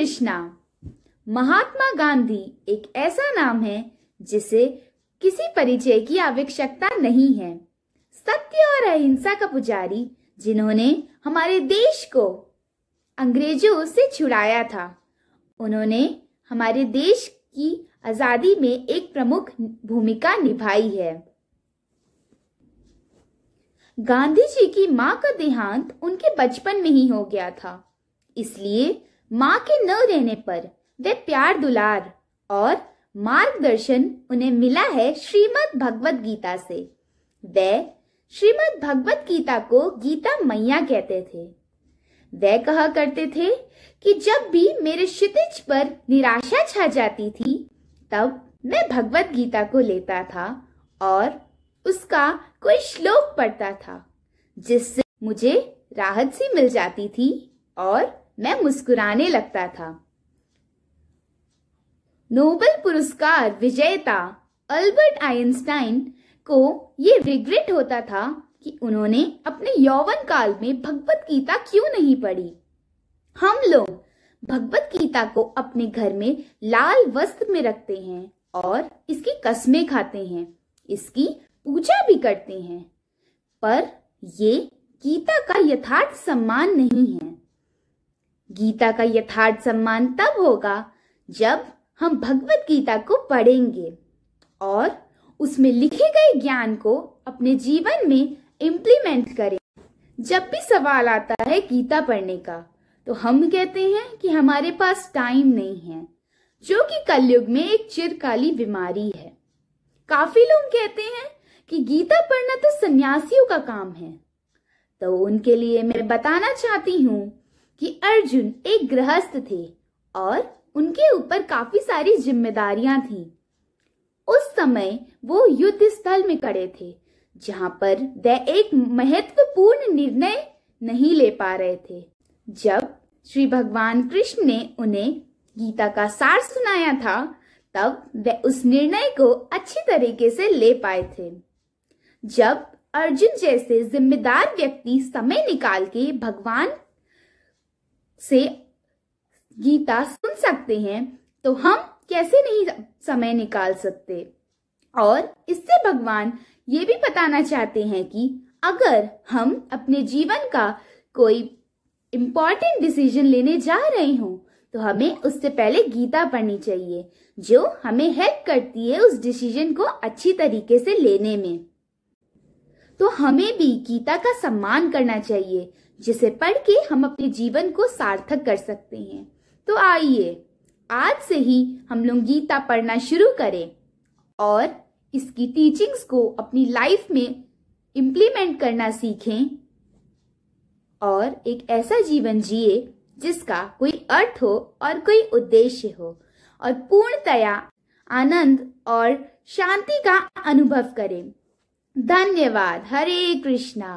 कृष्णा महात्मा गांधी एक ऐसा नाम है जिसे किसी परिचय की आवश्यकता नहीं है सत्य और अहिंसा का पुजारी जिन्होंने हमारे देश को अंग्रेजों से छुड़ाया था उन्होंने हमारे देश की आजादी में एक प्रमुख भूमिका निभाई है गांधी जी की मां का देहांत उनके बचपन में ही हो गया था इसलिए माँ के न रहने पर वे प्यार दुलार और मार्गदर्शन उन्हें मिला है श्रीमद् भगवत गीता से वे श्रीमद् भगवत गीता को गीता मैया कहते थे वे कहा करते थे कि जब भी मेरे क्षितिज पर निराशा छा जाती थी तब मैं भगवत गीता को लेता था और उसका कोई श्लोक पढ़ता था जिससे मुझे राहत सी मिल जाती थी और मैं मुस्कुराने लगता था नोबल पुरस्कार विजेता अल्बर्ट आइंस्टाइन को ये रिग्रेट होता था कि उन्होंने अपने यौवन काल में भगवत गीता क्यों नहीं पढ़ी हम लोग भगवत गीता को अपने घर में लाल वस्त्र में रखते हैं और इसकी कस्में खाते हैं इसकी पूजा भी करते हैं पर ये गीता का यथार्थ सम्मान नहीं है गीता का यथार्थ सम्मान तब होगा जब हम भगवत गीता को पढ़ेंगे और उसमें लिखे गए ज्ञान को अपने जीवन में इम्प्लीमेंट करें जब भी सवाल आता है गीता पढ़ने का तो हम कहते हैं कि हमारे पास टाइम नहीं है जो कि कलयुग में एक चिरकाली बीमारी है काफी लोग कहते हैं कि गीता पढ़ना तो सन्यासियों का काम है तो उनके लिए मैं बताना चाहती हूँ कि अर्जुन एक गृहस्थ थे और उनके ऊपर काफी सारी जिम्मेदारियां थी उस समय वो युद्ध स्थल में खड़े थे जहां पर वे एक महत्वपूर्ण निर्णय नहीं ले पा रहे थे जब श्री भगवान कृष्ण ने उन्हें गीता का सार सुनाया था तब वे उस निर्णय को अच्छी तरीके से ले पाए थे जब अर्जुन जैसे जिम्मेदार व्यक्ति समय निकाल के भगवान से गीता सुन सकते हैं तो हम कैसे नहीं समय निकाल सकते और इससे भगवान ये भी बताना चाहते हैं कि अगर हम अपने जीवन का कोई इम्पोर्टेंट डिसीजन लेने जा रहे हो तो हमें उससे पहले गीता पढ़नी चाहिए जो हमें हेल्प करती है उस डिसीजन को अच्छी तरीके से लेने में तो हमें भी गीता का सम्मान करना चाहिए जिसे पढ़ के हम अपने जीवन को सार्थक कर सकते हैं तो आइए आज से ही हम लोग गीता पढ़ना शुरू करें और इसकी टीचिंग्स को अपनी लाइफ में इम्प्लीमेंट करना सीखें और एक ऐसा जीवन जिए जिसका कोई अर्थ हो और कोई उद्देश्य हो और पूर्णतया आनंद और शांति का अनुभव करें धन्यवाद हरे कृष्णा